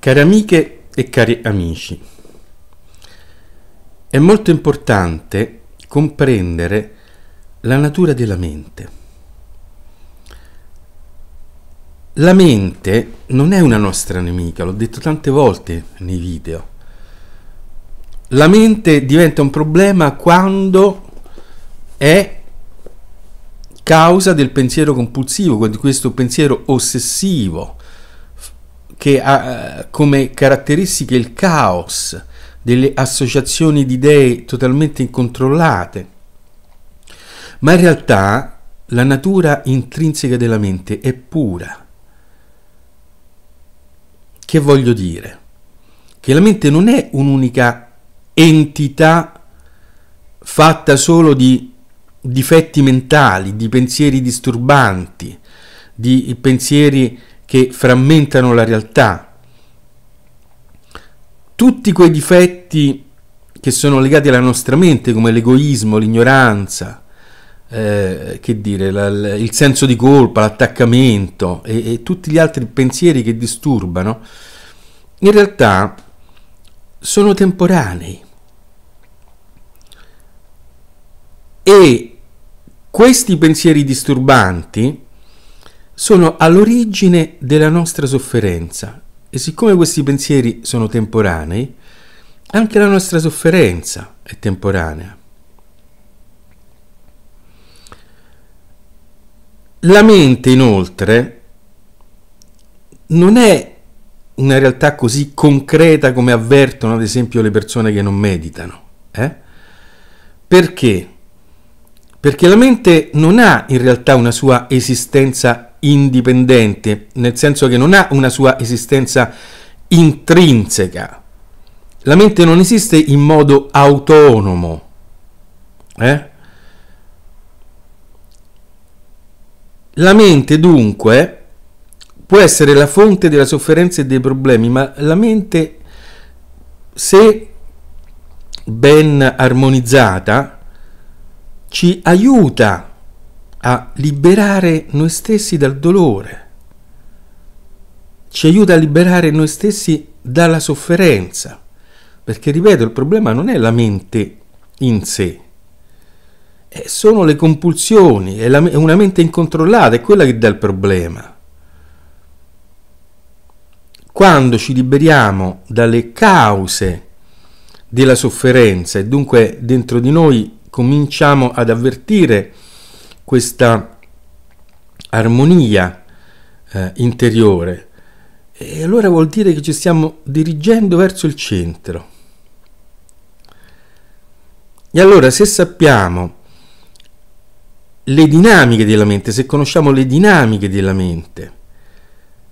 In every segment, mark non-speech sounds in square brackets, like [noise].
Cari amiche e cari amici, è molto importante comprendere la natura della mente. La mente non è una nostra nemica, l'ho detto tante volte nei video. La mente diventa un problema quando è causa del pensiero compulsivo, di questo pensiero ossessivo che ha eh, come caratteristiche il caos, delle associazioni di idee totalmente incontrollate. Ma in realtà la natura intrinseca della mente è pura. Che voglio dire? Che la mente non è un'unica entità fatta solo di difetti mentali, di pensieri disturbanti, di pensieri che frammentano la realtà. Tutti quei difetti che sono legati alla nostra mente, come l'egoismo, l'ignoranza, eh, che dire, la, la, il senso di colpa, l'attaccamento e, e tutti gli altri pensieri che disturbano, in realtà sono temporanei. E questi pensieri disturbanti sono all'origine della nostra sofferenza e siccome questi pensieri sono temporanei, anche la nostra sofferenza è temporanea. La mente, inoltre, non è una realtà così concreta come avvertono, ad esempio, le persone che non meditano. Eh? Perché? Perché la mente non ha in realtà una sua esistenza indipendente, nel senso che non ha una sua esistenza intrinseca. La mente non esiste in modo autonomo. Eh? La mente dunque può essere la fonte della sofferenza e dei problemi, ma la mente, se ben armonizzata, ci aiuta a liberare noi stessi dal dolore, ci aiuta a liberare noi stessi dalla sofferenza, perché ripeto, il problema non è la mente in sé, eh, sono le compulsioni, è, la, è una mente incontrollata, è quella che dà il problema. Quando ci liberiamo dalle cause della sofferenza e dunque dentro di noi cominciamo ad avvertire questa armonia eh, interiore. E allora vuol dire che ci stiamo dirigendo verso il centro. E allora se sappiamo le dinamiche della mente, se conosciamo le dinamiche della mente,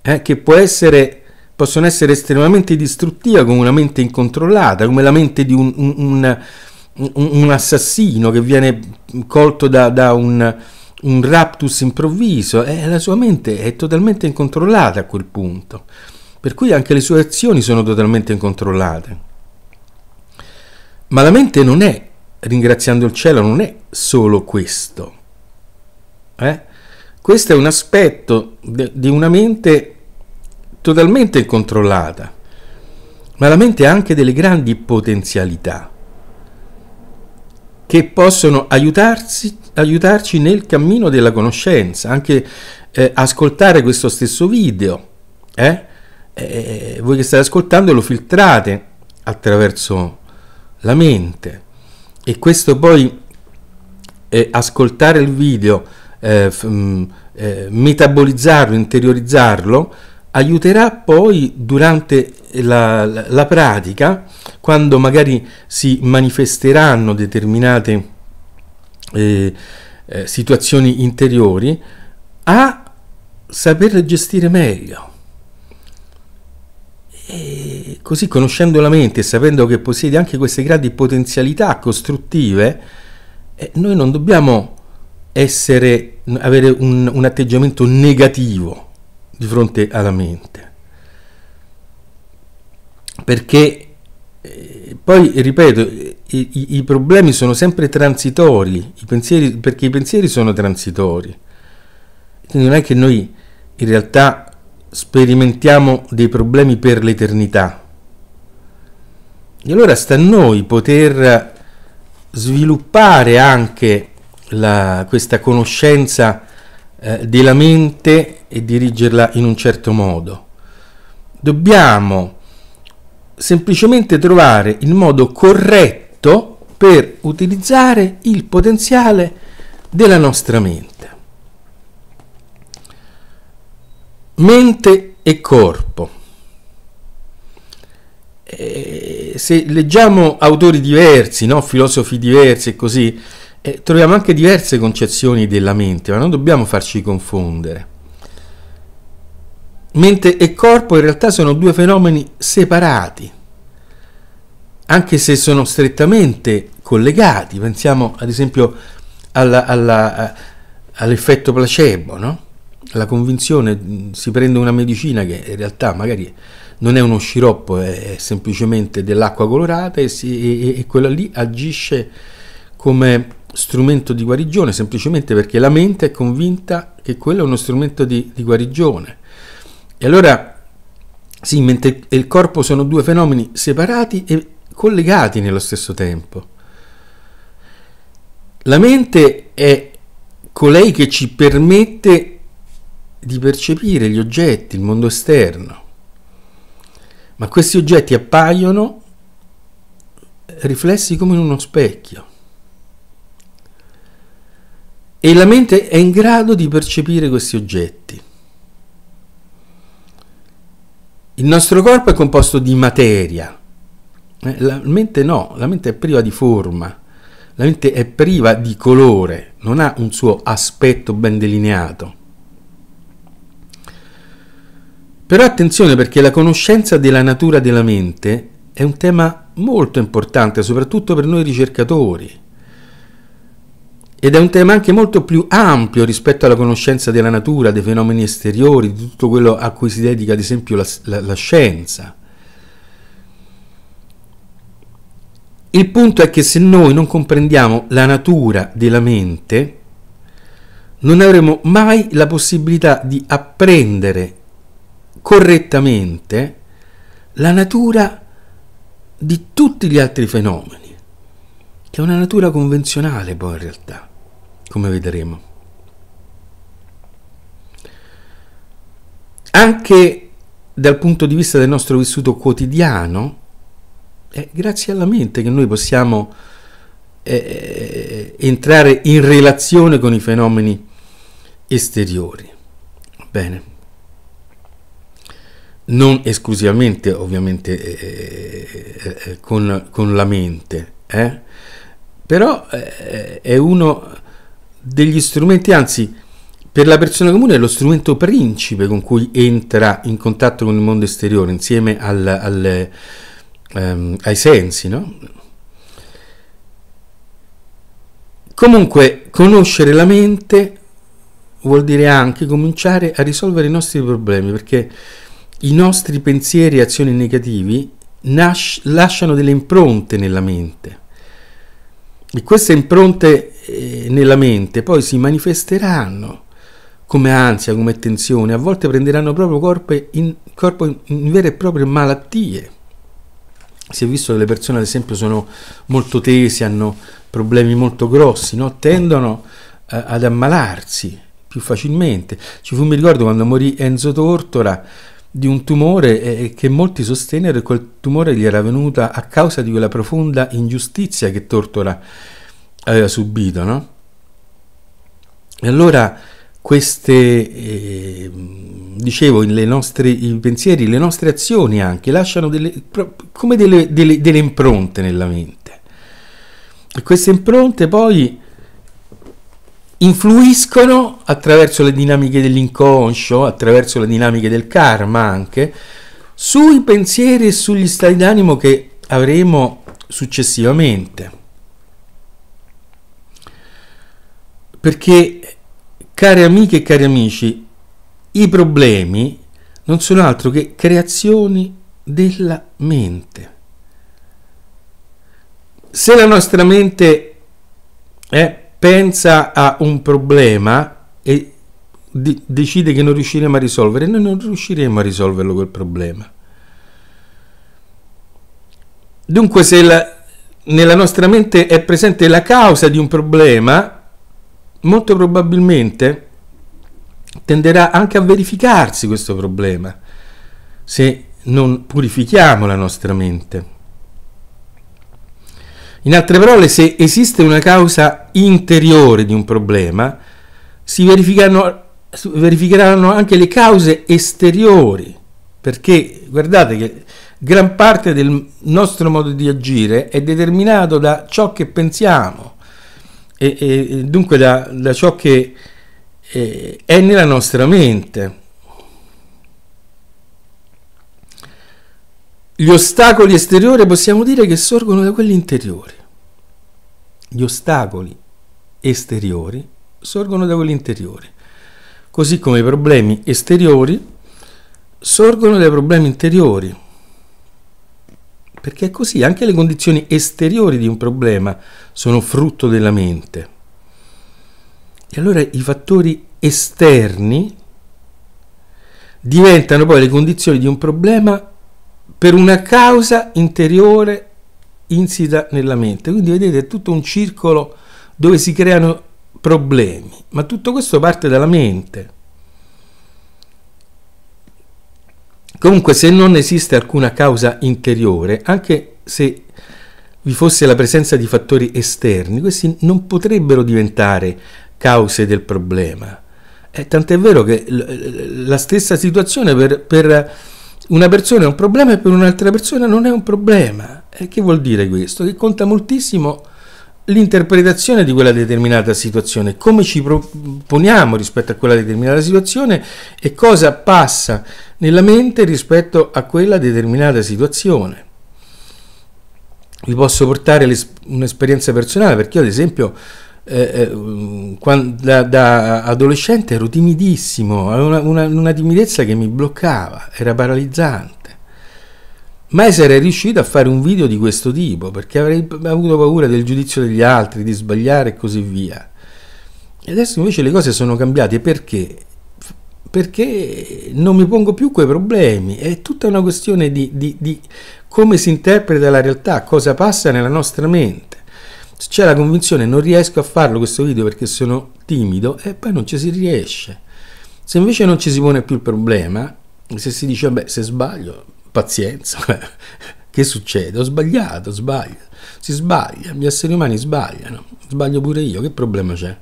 eh, che essere, possono essere estremamente distruttive come una mente incontrollata, come la mente di un, un, un un, assassino che viene colto da, da un, un, raptus improvviso e la sua mente è totalmente incontrollata a quel punto. Per cui anche le sue azioni sono totalmente incontrollate. Ma la mente non è, ringraziando il cielo, non è solo questo. Eh? Questo è un aspetto de, di una mente totalmente incontrollata, ma la mente ha anche delle grandi potenzialità che possono aiutarsi, aiutarci nel cammino della conoscenza, anche eh, ascoltare questo stesso video. Eh? Eh, voi che state ascoltando lo filtrate attraverso la mente e questo poi eh, ascoltare il video, eh, f- mm, eh, metabolizzarlo, interiorizzarlo, aiuterà poi durante la, la pratica, quando magari si manifesteranno determinate eh, eh, situazioni interiori, a saper gestire meglio. E così conoscendo la mente e sapendo che possiede anche queste grandi potenzialità costruttive, eh, noi non dobbiamo essere, avere un, un atteggiamento negativo di fronte alla mente. Perché eh, poi, ripeto, i, i, i, problemi sono sempre transitori, i pensieri, perché i pensieri sono transitori. Quindi non è che noi in realtà sperimentiamo dei problemi per l'eternità. E allora sta a noi poter sviluppare anche la, questa conoscenza eh, della mente e dirigerla in un certo modo. Dobbiamo semplicemente trovare il modo corretto per utilizzare il potenziale della nostra mente. Mente e corpo. E eh, se leggiamo autori diversi, no? filosofi diversi e così, eh, troviamo anche diverse concezioni della mente, ma non dobbiamo farci confondere. Mente e corpo in realtà sono due fenomeni separati, anche se sono strettamente collegati. Pensiamo ad esempio alla, alla, all'effetto placebo, no? la convinzione, mm, si prende una medicina che in realtà magari non è uno sciroppo, è, semplicemente dell'acqua colorata e, si, e, e quella lì agisce come strumento di guarigione semplicemente perché la mente è convinta che quello è uno strumento di, di guarigione. E allora, sì, mente e il corpo sono due fenomeni separati e collegati nello stesso tempo. La mente è colei che ci permette di percepire gli oggetti, il mondo esterno. Ma questi oggetti appaiono riflessi come in uno specchio. E la mente è in grado di percepire questi oggetti. Il nostro corpo è composto di materia, eh, la mente no, la mente è priva di forma, la mente è priva di colore, non ha un suo aspetto ben delineato. Però attenzione perché la conoscenza della natura della mente è un tema molto importante, soprattutto per noi ricercatori. Ed è un tema anche molto più ampio rispetto alla conoscenza della natura, dei fenomeni esteriori, di tutto quello a cui si dedica ad esempio la, la, la scienza. Il punto è che se noi non comprendiamo la natura della mente, non avremo mai la possibilità di apprendere correttamente la natura di tutti gli altri fenomeni, che è una natura convenzionale poi in realtà come vedremo. Anche dal punto di vista del nostro vissuto quotidiano, è eh, grazie alla mente che noi possiamo eh, eh, entrare in relazione con i fenomeni esteriori. Bene. Non esclusivamente ovviamente eh, eh, eh con, con, la mente, però è uno degli strumenti, anzi per la persona comune è lo strumento principe con cui entra in contatto con il mondo esteriore insieme al, al, um, ai sensi, no? Comunque, conoscere la mente vuol dire anche cominciare a risolvere i nostri problemi, perché i nostri pensieri e azioni negativi nasc- lasciano delle impronte nella mente. E queste impronte eh, nella mente poi si manifesteranno come ansia, come tensione, a volte prenderanno proprio corpo in, corpo in vere e proprie malattie. Si è visto che le persone, ad esempio, sono molto tese, hanno problemi molto grossi, no? tendono eh, ad ammalarsi più facilmente. Ci fu, mi ricordo, quando morì Enzo Tortora di un tumore eh, eh che molti sostennero che quel tumore gli era venuto a causa di quella profonda ingiustizia che Tortora aveva subito, no? E allora queste, eh, dicevo, nostre, i pensieri, le nostre azioni anche lasciano delle, come delle, delle, delle impronte nella mente. E queste impronte poi influiscono attraverso le dinamiche dell'inconscio, attraverso le dinamiche del karma anche, sui pensieri e sugli stati d'animo che avremo successivamente. Perché, cari amiche e cari amici, i problemi non sono altro che creazioni della mente. Se la nostra mente eh, pensa a un problema e di- decide che non riusciremo a risolvere, noi non riusciremo a risolverlo quel problema. Dunque, se la, nella nostra mente è presente la causa di un problema, molto probabilmente tenderà anche a verificarsi questo problema se non purifichiamo la nostra mente. In altre parole, se esiste una causa interiore di un problema, si verificheranno, verificheranno anche le cause esteriori, perché guardate che gran parte del nostro modo di agire è determinato da ciò che pensiamo e, e dunque da, da, ciò che eh, è nella nostra mente. Gli ostacoli esteriori possiamo dire che sorgono da quelli interiori. Gli ostacoli esteriori sorgono da quelli interiori, così come i problemi esteriori sorgono dai problemi interiori perché è così, anche le condizioni esteriori di un problema sono frutto della mente. E allora i fattori esterni diventano poi le condizioni di un problema per una causa interiore insita nella mente. Quindi vedete è tutto un circolo dove si creano problemi, ma tutto questo parte dalla mente. Comunque se non esiste alcuna causa interiore, anche se vi fosse la presenza di fattori esterni, questi non potrebbero diventare cause del problema. Eh, tant'è vero che l- la stessa situazione per, per, una persona è un problema e per un'altra persona non è un problema. Eh, che vuol dire questo? Che conta moltissimo l'interpretazione di quella determinata situazione, come ci proponiamo rispetto a quella determinata situazione e cosa passa nella mente rispetto a quella determinata situazione. Vi posso portare un'esperienza personale perché io ad esempio eh, eh mm, quando, da, da, adolescente ero timidissimo, avevo una, una, una timidezza che mi bloccava, era paralizzante mai sarei riuscito a fare un video di questo tipo perché avrei avuto paura del giudizio degli altri, di sbagliare e così via. E adesso invece le cose sono cambiate perché? Perché non mi pongo più quei problemi, è tutta una questione di, di, di come si interpreta la realtà, cosa passa nella nostra mente. Se c'è la convinzione non riesco a farlo questo video perché sono timido e poi non ci si riesce. Se invece non ci si pone più il problema, se si dice beh se sbaglio pazienza, [laughs] che succede? Ho sbagliato, sbaglio, si sbaglia, gli esseri umani sbagliano, sbaglio pure io, che problema c'è?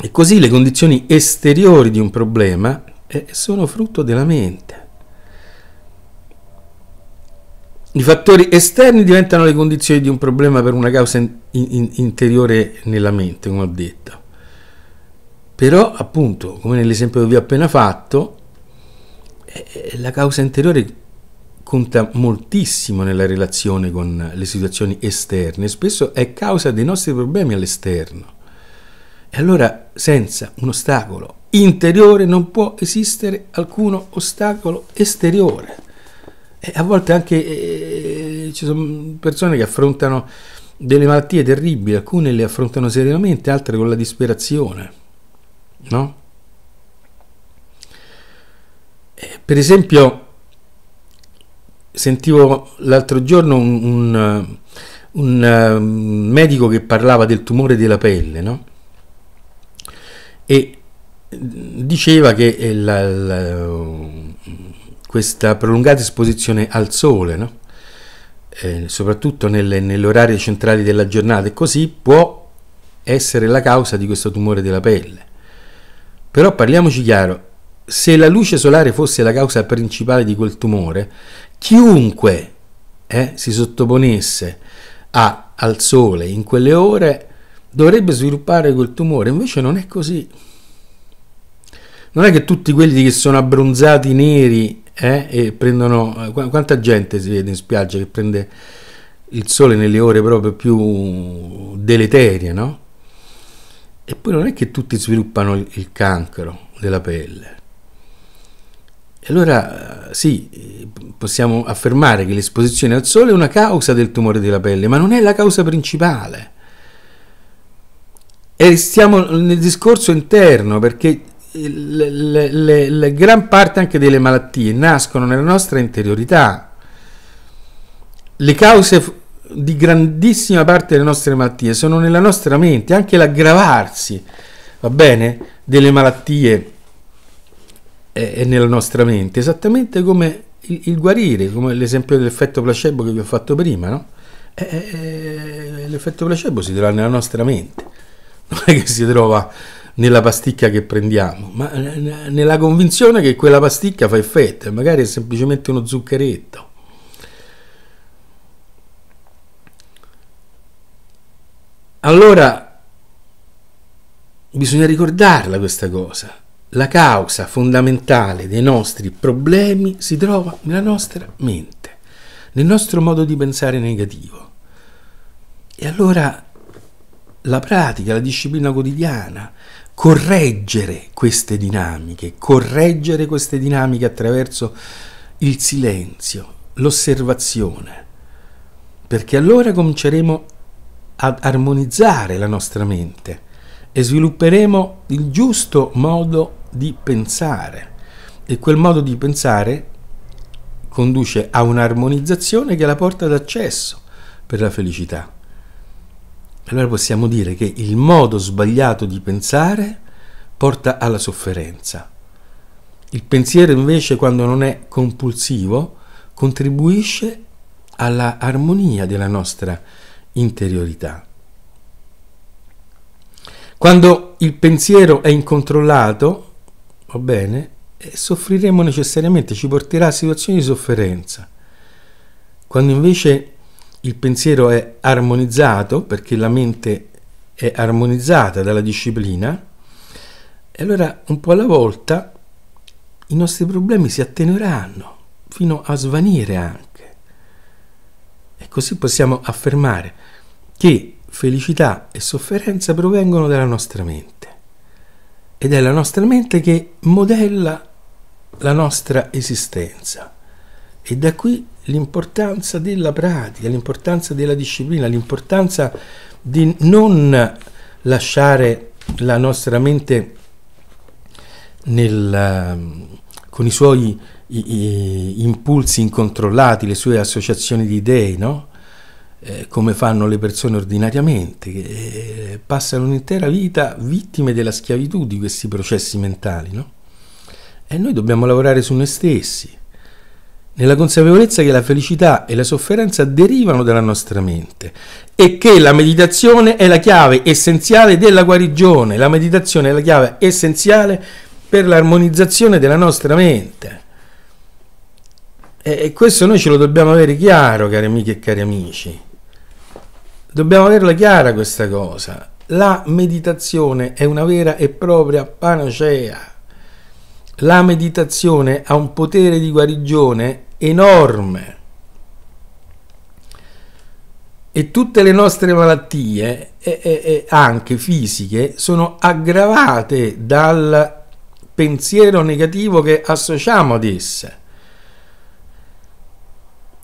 E così le condizioni esteriori di un problema eh, sono frutto della mente. I fattori esterni diventano le condizioni di un problema per una causa in, in, interiore nella mente, come ho detto. Però, appunto, come nell'esempio che vi ho appena fatto, eh, la causa interiore conta moltissimo nella relazione con le situazioni esterne, spesso è causa dei nostri problemi all'esterno. E allora senza un ostacolo interiore non può esistere alcun ostacolo esteriore. E a volte anche eh, eh ci sono persone che affrontano delle malattie terribili, alcune le affrontano seriamente, altre con la disperazione. No? per esempio, sentivo l'altro giorno un, un, un, um, medico che parlava del tumore della pelle, no? E diceva che eh, la, la, questa prolungata esposizione al sole, no? eh, soprattutto nelle, nell'orario centrale della giornata e così, può essere la causa di questo tumore della pelle. Però parliamoci chiaro, se la luce solare fosse la causa principale di quel tumore, chiunque eh, si sottoponesse a, al sole in quelle ore dovrebbe sviluppare quel tumore, invece non è così. Non è che tutti quelli che sono abbronzati neri eh, e prendono... Eh, Qu- quanta gente si vede in spiaggia che prende il sole nelle ore proprio più deleterie, no? E poi non è che tutti sviluppano il cancro della pelle. Allora eh, sì, possiamo affermare che l'esposizione al sole è una causa del tumore della pelle, ma non è la causa principale. E stiamo nel discorso interno perché le, le, le, le gran parte anche delle malattie nascono nella nostra interiorità. Le cause di grandissima parte delle nostre malattie sono nella nostra mente, anche l'aggravarsi, va bene, delle malattie è nella nostra mente, esattamente come il, il guarire, come l'esempio dell'effetto placebo che vi ho fatto prima, no? è, è, l'effetto placebo si trova nella nostra mente, [laughs] non è che si trova nella pasticca che prendiamo, ma eh, nella convinzione che quella pasticca fa effetto, magari è semplicemente uno zuccheretto. Allora bisogna ricordarla questa cosa, la causa fondamentale dei nostri problemi si trova nella nostra mente, nel nostro modo di pensare negativo. E allora la pratica, la disciplina quotidiana, correggere queste dinamiche, correggere queste dinamiche attraverso il silenzio, l'osservazione, perché allora cominceremo ad armonizzare la nostra mente e svilupperemo il giusto modo di di pensare e quel modo di pensare conduce a un'armonizzazione che è la porta d'accesso per la felicità. Allora possiamo dire che il modo sbagliato di pensare porta alla sofferenza. Il pensiero invece, quando non è compulsivo, contribuisce alla armonia della nostra interiorità. Quando il pensiero è incontrollato, va bene? E soffriremo necessariamente, ci porterà a situazioni di sofferenza. Quando invece il pensiero è armonizzato, perché la mente è armonizzata dalla disciplina, e allora un po' alla volta i nostri problemi si attenueranno fino a svanire anche. E così possiamo affermare che felicità e sofferenza provengono dalla nostra mente ed è la nostra mente che modella la nostra esistenza. E da qui l'importanza della pratica, l'importanza della disciplina, l'importanza di non lasciare la nostra mente nel, ehm, con i suoi i, i impulsi incontrollati, le sue associazioni di idee, no? eh, come fanno le persone ordinariamente, che eh, passano un'intera vita vittime della schiavitù di questi processi mentali. No? E noi dobbiamo lavorare su noi stessi, nella consapevolezza che la felicità e la sofferenza derivano dalla nostra mente e che la meditazione è la chiave essenziale della guarigione, la meditazione è la chiave essenziale per l'armonizzazione della nostra mente. E questo noi ce lo dobbiamo avere chiaro, cari amiche e cari amici. Dobbiamo averla chiara questa cosa. La meditazione è una vera e propria panacea. La meditazione ha un potere di guarigione enorme. E tutte le nostre malattie, e, e, e anche fisiche, sono aggravate dal pensiero negativo che associamo ad esse.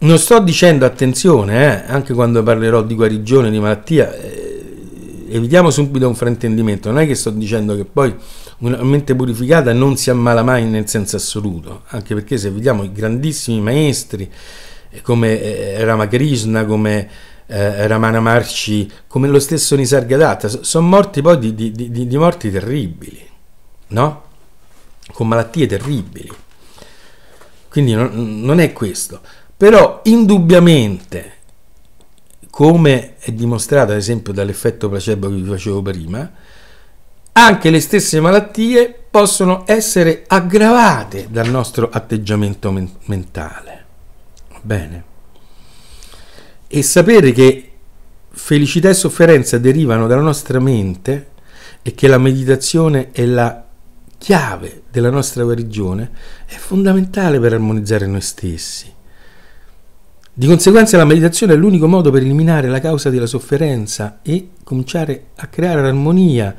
Non sto dicendo attenzione, eh, anche quando parlerò di guarigione, di malattia, eh, evitiamo subito un fraintendimento, non è che sto dicendo che poi una mente purificata non si ammala mai nel senso assoluto, anche perché se vediamo i grandissimi maestri eh, come eh, Ramakrishna, come eh, Ramana Marci, come lo stesso Nisargadatta, sono morti poi di, di, di, di morti terribili, no? Con malattie terribili. Quindi non, non è questo. Però indubbiamente, come è dimostrato ad esempio dall'effetto placebo che vi facevo prima, anche le stesse malattie possono essere aggravate dal nostro atteggiamento men- mentale. Bene. E sapere che felicità e sofferenza derivano dalla nostra mente e che la meditazione è la chiave della nostra guarigione è fondamentale per armonizzare noi stessi di conseguenza la meditazione è l'unico modo per eliminare la causa della sofferenza e cominciare a creare armonia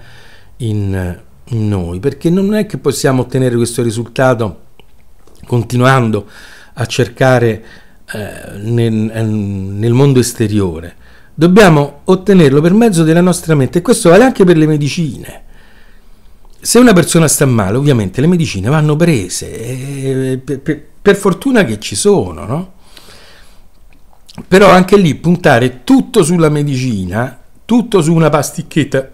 in, noi, perché non è che possiamo ottenere questo risultato continuando a cercare eh, nel, nel mondo esteriore. Dobbiamo ottenerlo per mezzo della nostra mente e questo vale anche per le medicine. Se una persona sta male, ovviamente le medicine vanno prese, eh, per, per, per, fortuna che ci sono, no? però anche lì puntare tutto sulla medicina, tutto su una pasticchetta,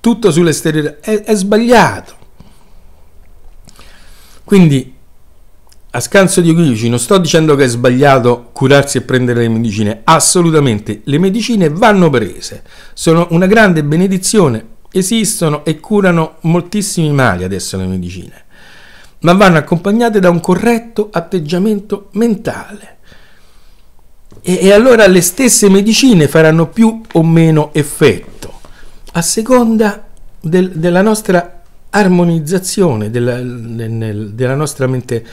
tutto sull'esterno è, è sbagliato. Quindi a scanso di equivoci, non sto dicendo che è sbagliato curarsi e prendere le medicine, assolutamente, le medicine vanno prese, sono una grande benedizione, esistono e curano moltissimi mali adesso le medicine, ma vanno accompagnate da un corretto atteggiamento mentale e, e allora le stesse medicine faranno più o meno effetto a seconda del, della nostra armonizzazione, della, nel, della nostra mente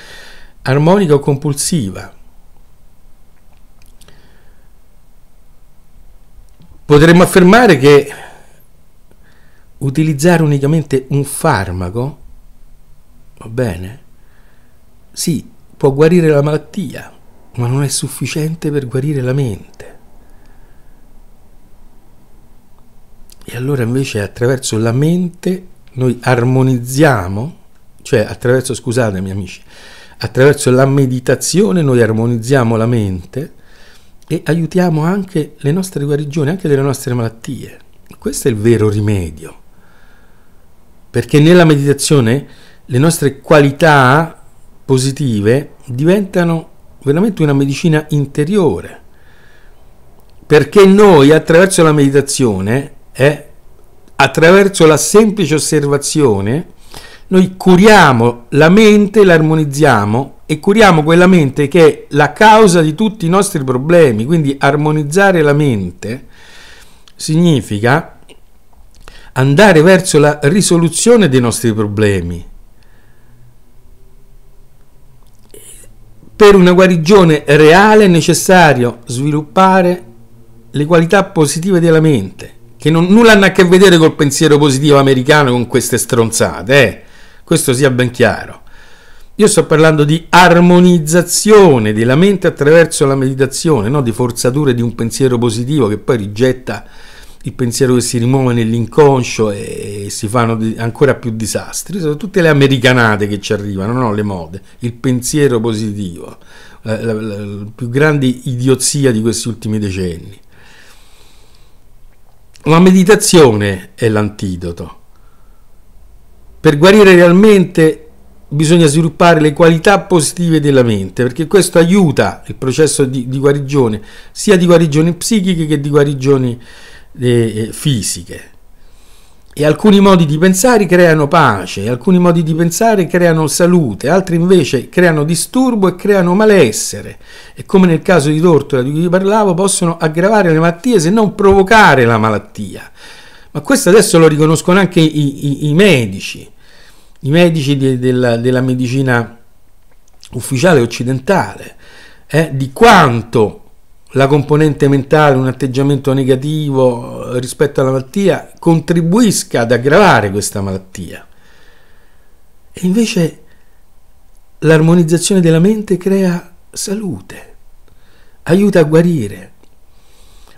armonica o compulsiva. Potremmo affermare che utilizzare unicamente un farmaco, va bene, sì, può guarire la malattia, ma non è sufficiente per guarire la mente. E allora invece attraverso la mente noi armonizziamo, cioè attraverso, scusatemi amici, attraverso la meditazione noi armonizziamo la mente e aiutiamo anche le nostre guarigioni, anche delle nostre malattie. Questo è il vero rimedio. Perché nella meditazione le nostre qualità positive diventano veramente una medicina interiore, perché noi attraverso la meditazione, eh, attraverso la semplice osservazione, noi curiamo la mente, l'armonizziamo e curiamo quella mente che è la causa di tutti i nostri problemi, quindi armonizzare la mente significa andare verso la risoluzione dei nostri problemi, Per una guarigione reale è necessario sviluppare le qualità positive della mente, che non, nulla hanno a che vedere col pensiero positivo americano con queste stronzate, eh? questo sia ben chiaro. Io sto parlando di armonizzazione della mente attraverso la meditazione, no? di forzature di un pensiero positivo che poi rigetta il pensiero che si rimuove nell'inconscio e, si fanno ancora più disastri. Sono tutte le americanate che ci arrivano, no? le mode, il pensiero positivo, la, la, la, la più grande idiozia di questi ultimi decenni. La meditazione è l'antidoto. Per guarire realmente bisogna sviluppare le qualità positive della mente, perché questo aiuta il processo di, di guarigione, sia di guarigioni psichiche che di guarigioni eh, fisiche. E alcuni modi di pensare creano pace, alcuni modi di pensare creano salute, altri invece creano disturbo e creano malessere. E come nel caso di Tortora di cui vi parlavo, possono aggravare le malattie se non provocare la malattia. Ma questo adesso lo riconoscono anche i, i, i medici, i medici de, della, della medicina ufficiale occidentale, eh, di quanto la componente mentale, un atteggiamento negativo eh, rispetto alla malattia, contribuisca ad aggravare questa malattia. E invece l'armonizzazione della mente crea salute, aiuta a guarire,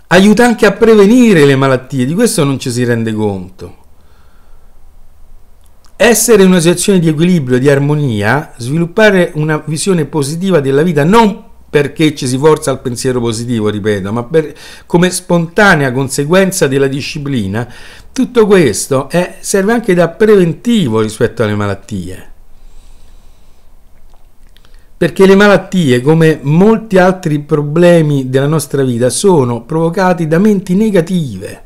aiuta anche a prevenire le malattie, di questo non ci si rende conto. Essere in una situazione di equilibrio, di armonia, sviluppare una visione positiva della vita non perché ci si forza al pensiero positivo, ripeto, ma per, come spontanea conseguenza della disciplina, tutto questo è, eh, serve anche da preventivo rispetto alle malattie. Perché le malattie, come molti altri problemi della nostra vita, sono provocati da menti negative.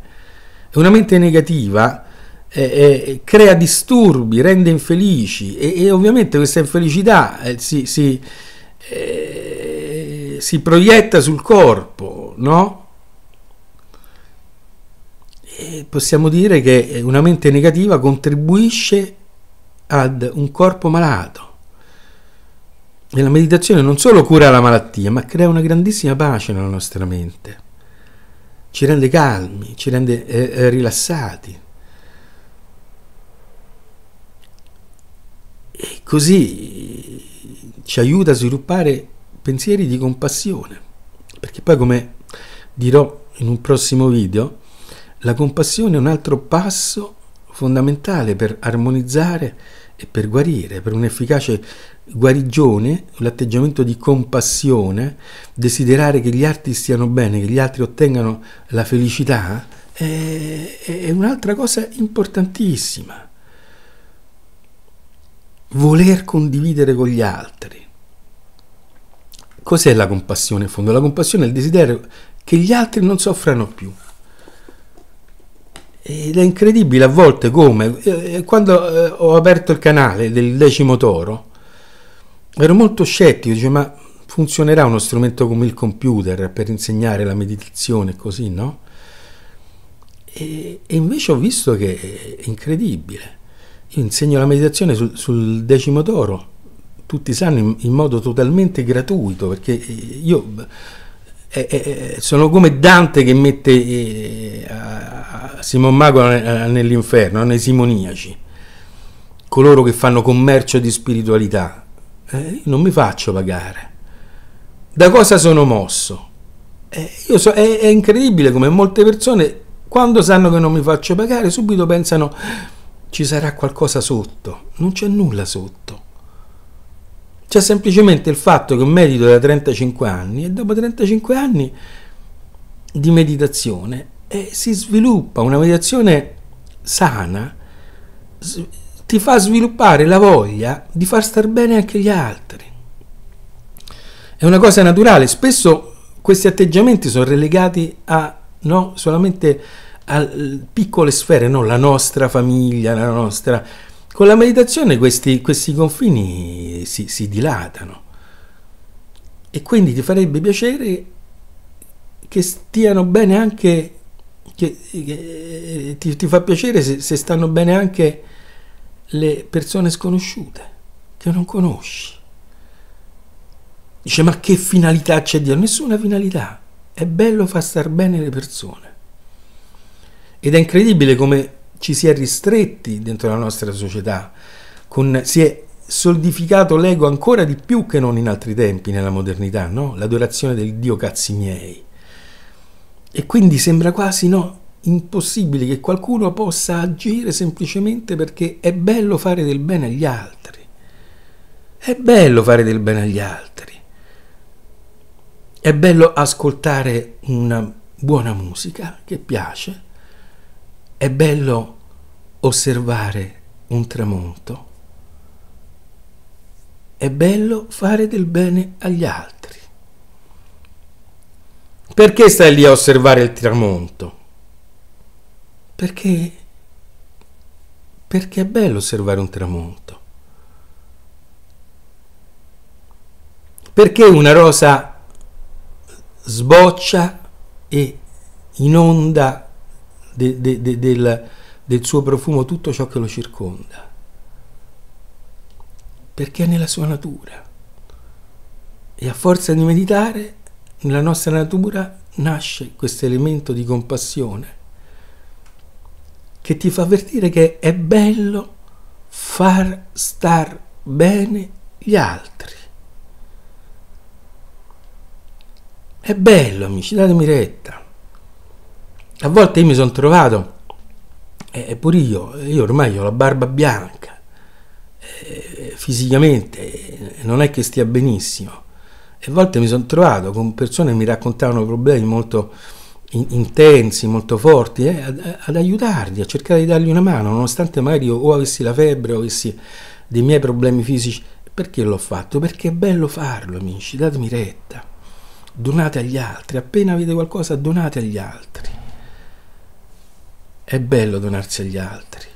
Una mente negativa eh, eh, crea disturbi, rende infelici e, e ovviamente questa infelicità eh, si, si eh, si proietta sul corpo, no? E possiamo dire che una mente negativa contribuisce ad un corpo malato. E la meditazione non solo cura la malattia, ma crea una grandissima pace nella nostra mente. Ci rende calmi, ci rende eh, eh rilassati. E così ci aiuta a sviluppare pensieri di compassione, perché poi come dirò in un prossimo video, la compassione è un altro passo fondamentale per armonizzare e per guarire, per un'efficace guarigione, l'atteggiamento di compassione, desiderare che gli altri stiano bene, che gli altri ottengano la felicità, eh, è, è un'altra cosa importantissima. Voler condividere con gli altri. Cos'è la compassione in fondo? La compassione è il desiderio che gli altri non soffrano più. Ed è incredibile a volte come, eh, eh, quando eh, ho aperto il canale del decimo toro, ero molto scettico, dicevo ma funzionerà uno strumento come il computer per insegnare la meditazione così, no? E, e invece ho visto che è incredibile. Io insegno la meditazione sul, sul decimo toro tutti sanno in, in modo totalmente gratuito, perché eh, io eh, eh, eh, sono come Dante che mette eh, a, Simon Mago nell'inferno, nei simoniaci, coloro che fanno commercio di spiritualità. Eh, io non mi faccio pagare. Da cosa sono mosso? So, è, è incredibile come molte persone, quando sanno che non mi faccio pagare, subito pensano ah, ci sarà qualcosa sotto. Non c'è nulla sotto. C'è semplicemente il fatto che medito da 35 anni e dopo 35 anni di meditazione eh, si sviluppa una meditazione sana, ti fa sviluppare la voglia di far star bene anche gli altri. È una cosa naturale, spesso questi atteggiamenti sono relegati a, no, solamente a piccole sfere, no? la nostra famiglia, la nostra con la meditazione questi, questi confini si, si dilatano e quindi ti farebbe piacere che stiano bene anche che, che eh, ti, ti, fa piacere se, se, stanno bene anche le persone sconosciute che non conosci dice ma che finalità c'è Dio? nessuna finalità è bello far star bene le persone ed è incredibile come ci si è ristretti dentro la nostra società, con, si è solidificato l'ego ancora di più che non in altri tempi nella modernità, no? l'adorazione del Dio cazzi miei. E quindi sembra quasi no, impossibile che qualcuno possa agire semplicemente perché è bello fare del bene agli altri. È bello fare del bene agli altri. È bello ascoltare una buona musica che piace è bello osservare un tramonto. È bello fare del bene agli altri. Perché stai lì a osservare il tramonto? Perché, perché è bello osservare un tramonto. Perché una rosa sboccia e inonda de, de, de, del, del suo profumo tutto ciò che lo circonda, perché è nella sua natura. E a forza di meditare, nella nostra natura nasce questo elemento di compassione che ti fa avvertire che è bello far star bene gli altri. È bello, amici, datemi retta a volte io mi sono trovato, eppure eh, eh, io, io ormai ho la barba bianca, eh, fisicamente eh, non è che stia benissimo, e a volte mi sono trovato con persone che mi raccontavano problemi molto intensi, molto forti, eh, ad, ad, aiutarli, a cercare di dargli una mano, nonostante magari io o avessi la febbre o avessi dei miei problemi fisici. Perché l'ho fatto? Perché è bello farlo, amici, datemi retta. Donate agli altri, appena avete qualcosa donate agli altri. È bello donarsi agli altri.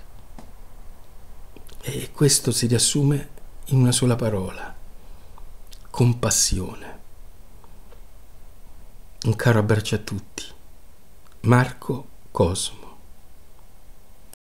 E questo si riassume in una sola parola, compassione. Un caro abbraccio a tutti. Marco Cosmo.